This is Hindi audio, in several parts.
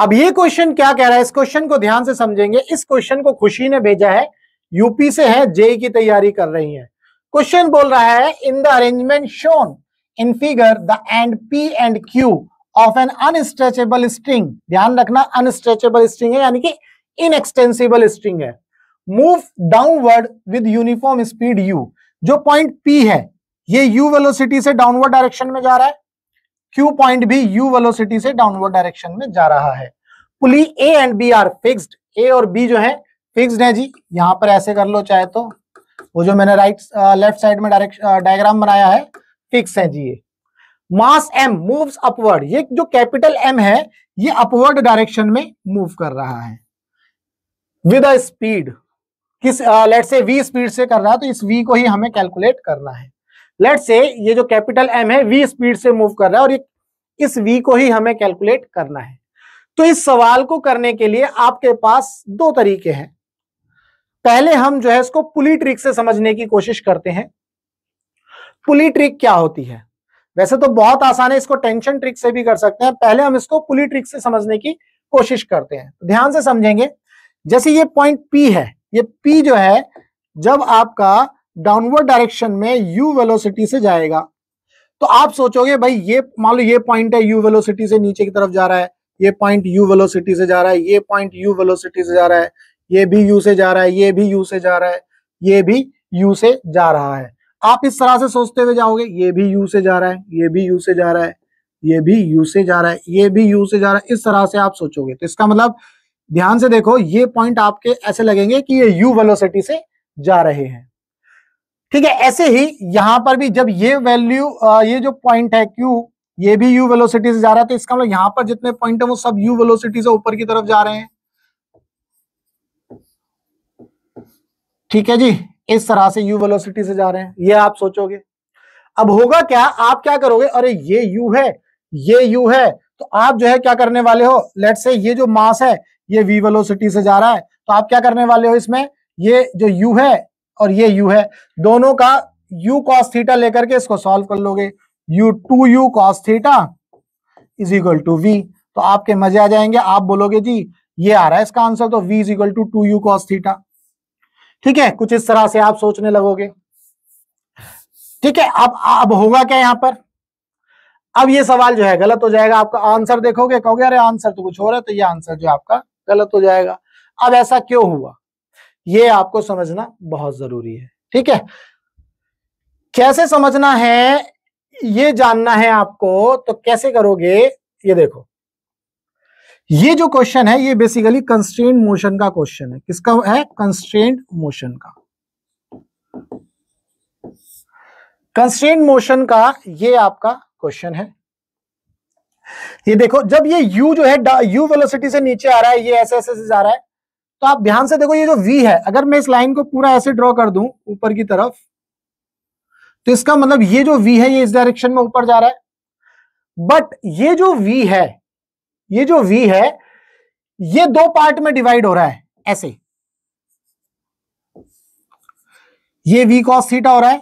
अब ये क्वेश्चन क्या कह रहा है इस क्वेश्चन को ध्यान से समझेंगे इस क्वेश्चन को खुशी ने भेजा है यूपी से है जे की तैयारी कर रही है क्वेश्चन बोल रहा है in the arrangement shown in figure the end P and Q of an unstretchable string ध्यान रखना अनस्ट्रेचेबल स्ट्रिंग है यानी कि इनएक्सटेंसिबल स्ट्रिंग है move downward with uniform speed U जो पॉइंट पी है ये यू वेलोसिटी से डाउनवर्ड डायरेक्शन में जा रहा है क्यू पॉइंट भी यू वेलोसिटी से डाउनवर्ड डायरेक्शन में जा रहा है pulley A and B are fixed A और बी जो है फिक्स्ड है जी यहाँ पर ऐसे कर लो चाहे तो वो जो मैंने राइट लेफ्ट साइड में डायरेक्शन डायग्राम बनाया है फिक्स है जी ये मास एम मूव्स अपवर्ड ये जो कैपिटल एम है ये अपवर्ड डायरेक्शन में मूव कर रहा है विद अ स्पीड किस लेट से वी स्पीड से कर रहा है तो इस वी को ही हमें कैलकुलेट करना है लेट से ये जो कैपिटल एम है वी स्पीड से मूव कर रहा है और ये इस वी को ही हमें कैलकुलेट करना है तो इस सवाल को करने के लिए आपके पास दो तरीके हैं पहले हम जो है इसको पुली ट्रिक से समझने की कोशिश करते हैं पुली ट्रिक क्या होती है वैसे तो बहुत आसान है इसको टेंशन ट्रिक से भी कर सकते हैं पहले हम इसको पुली ट्रिक से समझने की कोशिश करते हैं तो ध्यान से समझेंगे जैसे ये पॉइंट पी है ये पी जो है जब आपका डाउनवर्ड डायरेक्शन में यू वेलोसिटी से जाएगा तो आप सोचोगे भाई ये मान लो ये पॉइंट है यू वेलोसिटी से नीचे की तरफ जा रहा है ये पॉइंट यू वेलोसिटी से जा रहा है ये पॉइंट यू वेलोसिटी से जा रहा है ये भी यू से जा रहा है ये भी यू से जा रहा है ये भी यू से जा रहा है आप इस तरह से सोचते हुए जाओगे ये भी यू से जा रहा है ये भी यू से जा रहा है ये भी यू से जा रहा है ये भी यू से जा रहा है इस तरह से आप सोचोगे तो इसका मतलब ध्यान से देखो ये पॉइंट आपके ऐसे लगेंगे कि ये यू वेलोसिटी से जा रहे हैं ठीक है ऐसे ही यहां पर भी जब ये वैल्यू ये जो पॉइंट है क्यू ये भी यू वेलोसिटी से जा रहा है तो इसका मतलब यहां पर जितने पॉइंट है वो सब यू वेलोसिटी से ऊपर की तरफ जा रहे हैं ठीक है जी इस तरह से यू वेलोसिटी से जा रहे हैं ये आप सोचोगे अब होगा क्या आप क्या करोगे अरे ये यू है ये यू है तो आप जो है क्या करने वाले हो लेट से ये जो मास है ये वी वेलोसिटी से जा रहा है तो आप क्या करने वाले हो इसमें ये जो यू है और ये u है दोनों का u cos थीटा लेकर के इसको सॉल्व कर लोगे u two U cos theta is equal to V तो आपके मजे आ जाएंगे आप बोलोगे जी ये आ रहा है इसका आंसर तो v is equal to two U cos theta ठीक है कुछ इस तरह से आप सोचने लगोगे ठीक है अब अब होगा क्या यहां पर अब ये सवाल जो है गलत हो जाएगा आपका आंसर देखोगे कहोगे अरे आंसर तो कुछ हो रहा है तो ये आंसर जो आपका गलत हो जाएगा अब ऐसा क्यों हुआ ये आपको समझना बहुत जरूरी है ठीक है कैसे समझना है ये जानना है आपको तो कैसे करोगे ये देखो ये जो क्वेश्चन है ये बेसिकली कंस्ट्रेंट मोशन का क्वेश्चन है किसका है कंस्ट्रेंट मोशन का कंस्ट्रेंट मोशन का ये आपका क्वेश्चन है ये देखो जब ये u जो है u वेलोसिटी से नीचे आ रहा है ये ऐसे ऐसे जा रहा है तो आप ध्यान से देखो ये जो वी है अगर मैं इस लाइन को पूरा ऐसे ड्रॉ कर दूं ऊपर की तरफ तो इसका मतलब ये जो वी है ये इस डायरेक्शन में ऊपर जा रहा है बट ये जो वी है ये जो वी है ये दो पार्ट में डिवाइड हो रहा है ऐसे ये वी cos थीटा हो रहा है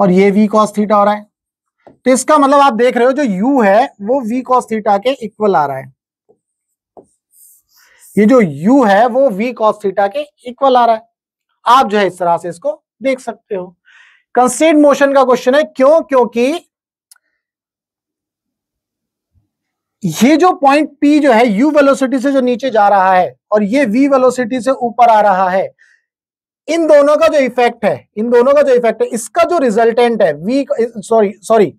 और ये वी cos थीटा हो रहा है तो इसका मतलब आप देख रहे हो जो u है वो v cos थीटा के इक्वल आ रहा है ये जो u है वो v cos थीटा के इक्वल आ रहा है आप जो है इस तरह से इसको देख सकते हो कंस्टेंट मोशन का क्वेश्चन है क्यों क्योंकि ये जो पॉइंट P जो है u वेलोसिटी से जो नीचे जा रहा है और ये v वेलोसिटी से ऊपर आ रहा है इन दोनों का जो इफेक्ट है इन दोनों का जो इफेक्ट है इसका जो रिजल्टेंट है v सॉरी सॉरी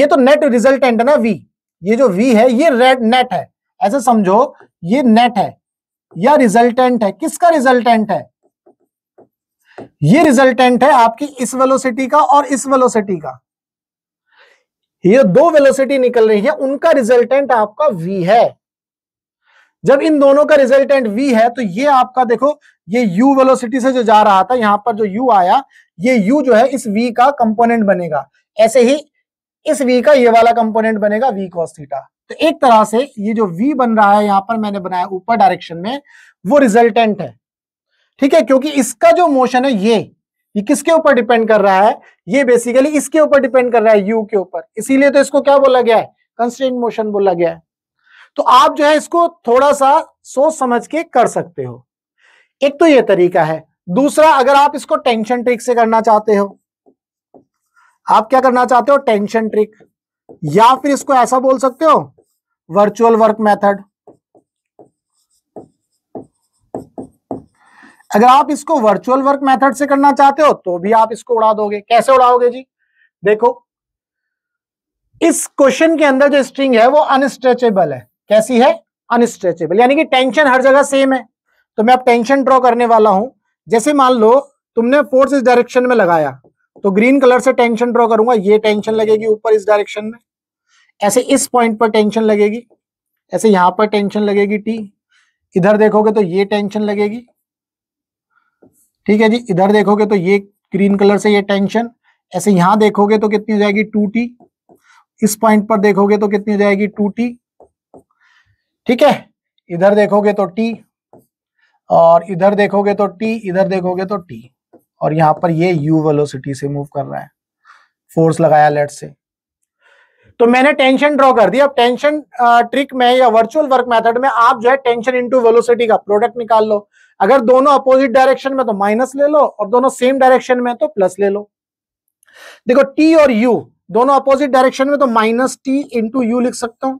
ये तो नेट रिजल्टेंट है ना v ये जो v है ये रेड नेट है ऐसे समझो ये नेट है या रिजल्टेंट है किसका रिजल्टेंट है ये रिजल्टेंट है आपकी इस वेलोसिटी का और इस वेलोसिटी का ये दो वेलोसिटी निकल रही है उनका रिजल्टेंट आपका v है जब इन दोनों का रिजल्टेंट v है तो ये आपका देखो ये u वेलोसिटी से जो जा रहा था यहां पर जो u आया ये u जो है इस v का कंपोनेंट बनेगा ऐसे ही इस v का ये वाला कंपोनेंट बनेगा v cos थीटा तो एक तरह से ये जो वी बन रहा है यहां पर मैंने बनाया ऊपर डायरेक्शन में वो रिजल्टेंट है ठीक है क्योंकि इसका जो मोशन है ये ये किसके ऊपर डिपेंड कर रहा है ये बेसिकली इसके ऊपर डिपेंड कर रहा है U के ऊपर इसीलिए तो इसको क्या बोला गया है कंस्टेंट मोशन बोला गया है तो आप जो है इसको थोड़ा सा सोच समझ के कर सकते हो एक तो ये तरीका है दूसरा अगर आप इसको टेंशन ट्रिक से करना चाहते हो आप क्या करना चाहते हो टेंशन ट्रिक या फिर इसको ऐसा बोल सकते हो वर्चुअल वर्क मेथड अगर आप इसको वर्चुअल वर्क मेथड से करना चाहते हो तो भी आप इसको उड़ा दोगे कैसे उड़ाओगे जी देखो इस क्वेश्चन के अंदर जो स्ट्रिंग है वो अनस्ट्रेचेबल है कैसी है अनस्ट्रेचेबल यानी कि टेंशन हर जगह सेम है तो मैं अब टेंशन ड्रॉ करने वाला हूं जैसे मान लो तुमने फोर्स इस डायरेक्शन में लगाया तो ग्रीन कलर से टेंशन ड्रॉ करूंगा ये टेंशन लगेगी ऊपर इस डायरेक्शन में ऐसे इस पॉइंट पर टेंशन लगेगी ऐसे यहां पर टेंशन लगेगी टी इधर देखोगे तो ये टेंशन लगेगी ठीक है जी इधर देखोगे तो ये ग्रीन कलर से ये टेंशन ऐसे यहां देखोगे तो कितनी हो जाएगी टू टी इस पॉइंट पर देखोगे तो कितनी हो जाएगी टू टी ठीक है इधर देखोगे तो टी और इधर देखोगे तो टी इधर देखोगे तो टी और यहां पर ये u वेलोसिटी से मूव कर रहा है फोर्स लगाया लेट से तो मैंने टेंशन ड्रॉ कर दिया अब टेंशन ट्रिक में या वर्चुअल वर्क मेथड में आप जो है टेंशन इनटू वेलोसिटी का प्रोडक्ट निकाल लो अगर दोनों अपोजिट डायरेक्शन में तो माइनस ले लो और दोनों सेम डायरेक्शन में तो प्लस ले लो देखो टी और यू दोनों अपोजिट डायरेक्शन में तो माइनस टी इंटू यू लिख सकता हूं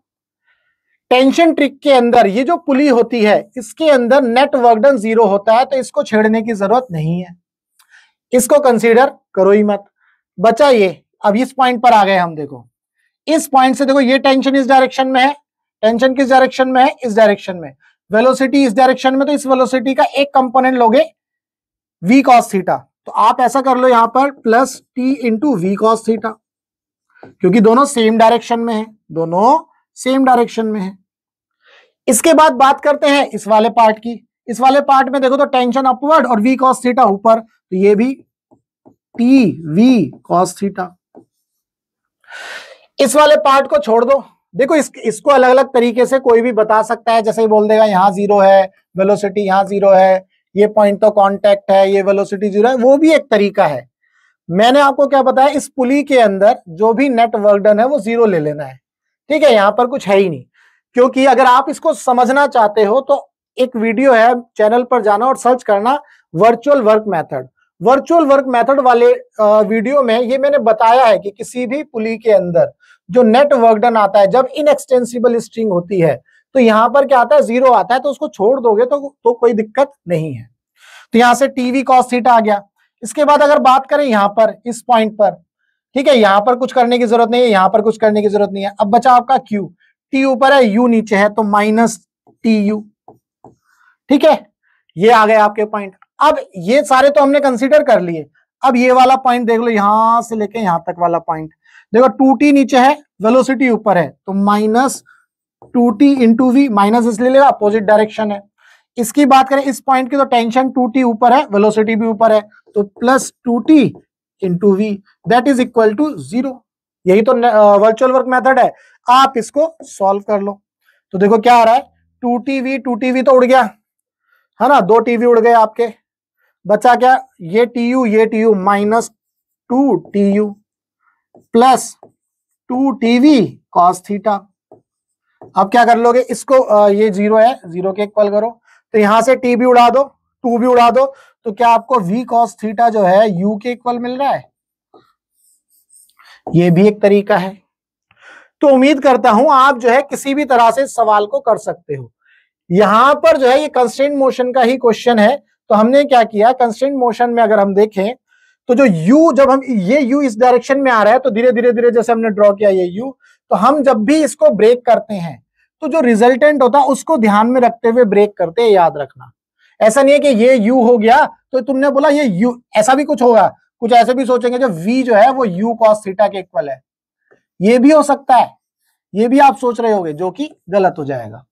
टेंशन ट्रिक के अंदर ये जो पुली होती है इसके अंदर नेट वर्कडन जीरो होता है तो इसको छेड़ने की जरूरत नहीं है इसको कंसीडर करो ही मत बचा ये अब इस पॉइंट पर आ गए हम देखो इस पॉइंट से देखो ये टेंशन इस डायरेक्शन में है टेंशन किस डायरेक्शन में है इस डायरेक्शन में वेलोसिटी इस डायरेक्शन में तो इस वेलोसिटी का एक कंपोनेंट लोगे वी कॉस थीटा तो आप ऐसा कर लो यहां पर plus T into V cos theta क्योंकि दोनों सेम डायरेक्शन में है दोनों सेम डायरेक्शन में है इसके बाद बात करते हैं इस वाले पार्ट की इस वाले पार्ट में देखो तो टेंशन अपवर्ड और वी कॉस थीटा ऊपर तो ये भी पी वी कॉस थीटा इस वाले पार्ट को छोड़ दो देखो इस, इसको अलग अलग तरीके से कोई भी बता सकता है जैसे ही बोल देगा यहाँ जीरो है वेलोसिटी यहाँ जीरो है ये पॉइंट तो कांटेक्ट है ये वेलोसिटी जीरो है वो भी एक तरीका है मैंने आपको क्या बताया इस पुली के अंदर जो भी नेट वर्क डन है वो जीरो ले लेना है ठीक है यहां पर कुछ है ही नहीं क्योंकि अगर आप इसको समझना चाहते हो तो एक वीडियो है चैनल पर जाना और सर्च करना virtual work method virtual work method वाले वीडियो में ये मैंने बताया है कि किसी भी पुली के अंदर जो नेट वर्क डन आता है जब इनएक्सटेंसिबल स्ट्रिंग होती है तो यहां पर क्या आता है जीरो आता है तो उसको छोड़ दोगे तो तो कोई दिक्कत नहीं है तो यहां से टीवी कॉस आ गया इसके बाद अगर बात करें यहां पर इस पॉइंट पर ठीक है यहां पर कुछ करने की जरूरत नहीं है यहां पर कुछ करने की जरूरत नहीं है अब बचा आपका क्यू टी ऊपर है यू नीचे है तो माइनस टी यू ठीक है ये आ गए आपके पॉइंट अब ये सारे तो हमने कंसिडर कर लिए अब ये वाला पॉइंट देख लो यहां से लेके यहां तक वाला पॉइंट देखो टू टी नीचे है वेलोसिटी ऊपर है तो minus two T into V minus इसलिए लेगा अपोजिट डायरेक्शन है इसकी बात करें इस पॉइंट की तो टेंशन टू टी ऊपर है वेलोसिटी भी ऊपर है तो plus two T into V that is equal to zero यही तो वर्चुअल वर्क मेथड है आप इसको सॉल्व कर लो तो देखो क्या आ रहा है two T V two T V तो उड़ गया है ना दो टीवी उड़ गए आपके बचा क्या ये टी यू ये T U minus two T U plus two T V cos theta अब क्या कर लोगे इसको आ, ये जीरो है जीरो के इक्वल करो तो यहां से टी भी उड़ा दो टू भी उड़ा दो तो क्या आपको वी कॉस थीटा जो है यू के इक्वल मिल रहा है ये भी एक तरीका है तो उम्मीद करता हूं आप जो है किसी भी तरह से सवाल को कर सकते हो यहां पर जो है ये कंस्टेंट मोशन का ही क्वेश्चन है तो हमने क्या किया कंस्टेंट मोशन में अगर हम देखें तो जो u जब हम ये u इस डायरेक्शन में आ रहा है तो धीरे धीरे धीरे जैसे हमने ड्रॉ किया ये u तो हम जब भी इसको ब्रेक करते हैं तो जो रिजल्टेंट होता है उसको ध्यान में रखते हुए ब्रेक करते हैं याद रखना ऐसा नहीं है कि ये u हो गया तो तुमने बोला ये u ऐसा भी कुछ होगा कुछ ऐसे भी सोचेंगे जो v जो है वो u cos थीटा के इक्वल है ये भी हो सकता है ये भी आप सोच रहे हो जो कि गलत हो जाएगा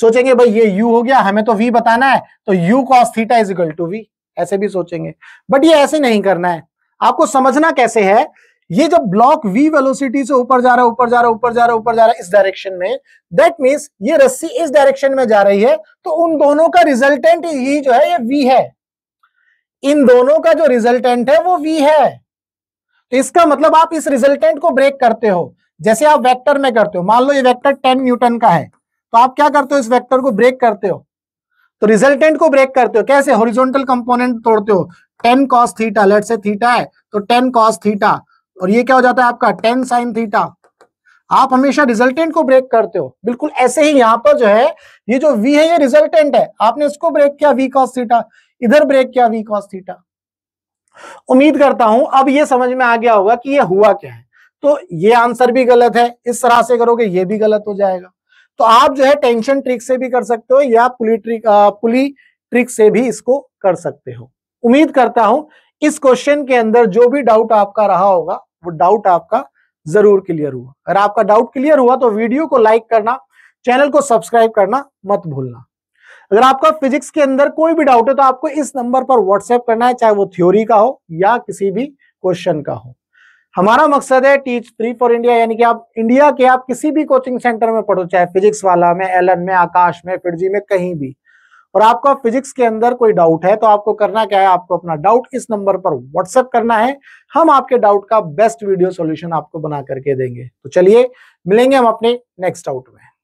सोचेंगे भाई ये u हो गया हमें तो v बताना है तो u cos theta is equal to v ऐसे भी सोचेंगे बट ये ऐसे नहीं करना है आपको समझना कैसे है ये जब ब्लॉक v वेलोसिटी से ऊपर जा रहा है ऊपर जा रहा है ऊपर जा रहा है ऊपर जा रहा है इस डायरेक्शन में दैट मीन्स ये रस्सी इस डायरेक्शन में जा रही है तो उन दोनों का रिजल्टेंट ही जो है ये v है इन दोनों का जो रिजल्टेंट है वो v है तो इसका मतलब आप इस रिजल्टेंट को ब्रेक करते हो जैसे आप वेक्टर में करते हो मान लो ये वेक्टर 10 न्यूटन का है तो आप क्या करते हो इस वेक्टर को ब्रेक करते हो तो रिजल्टेंट को ब्रेक करते हो कैसे हॉरिजॉन्टल कंपोनेंट तोड़ते हो टेन कॉस थीटा लेट से थीटा है तो टेन कॉस थीटा और ये क्या हो जाता है आपका टेन साइन थीटा आप हमेशा रिजल्टेंट को ब्रेक करते हो बिल्कुल ऐसे ही यहां पर जो है ये जो वी है ये रिजल्टेंट है आपने इसको ब्रेक किया वी कॉस थीटा इधर ब्रेक किया वी कॉस थीटा उम्मीद करता हूं अब ये समझ में आ गया होगा कि ये हुआ क्या है तो ये आंसर भी गलत है इस तरह से करोगे ये भी गलत हो जाएगा तो आप जो है टेंशन ट्रिक से भी कर सकते हो या पुली ट्रिक पुली ट्रिक से भी इसको कर सकते हो उम्मीद करता हूं इस क्वेश्चन के अंदर जो भी डाउट आपका रहा होगा वो डाउट आपका जरूर क्लियर हुआ अगर आपका डाउट क्लियर हुआ तो वीडियो को लाइक करना चैनल को सब्सक्राइब करना मत भूलना अगर आपका फिजिक्स के अंदर कोई भी डाउट है तो आपको इस नंबर पर व्हाट्सएप करना है चाहे वो थ्योरी का हो या किसी भी क्वेश्चन का हो हमारा मकसद है टीच फ्री फॉर इंडिया यानी कि आप इंडिया के आप किसी भी कोचिंग सेंटर में पढ़ो चाहे फिजिक्स वाला में एलन में आकाश में फिरजी में कहीं भी और आपका फिजिक्स के अंदर कोई डाउट है तो आपको करना क्या है आपको अपना डाउट इस नंबर पर व्हाट्सएप करना है हम आपके डाउट का बेस्ट वीडियो सॉल्यूशन आपको बना करके देंगे तो चलिए मिलेंगे हम अपने नेक्स्ट डाउट में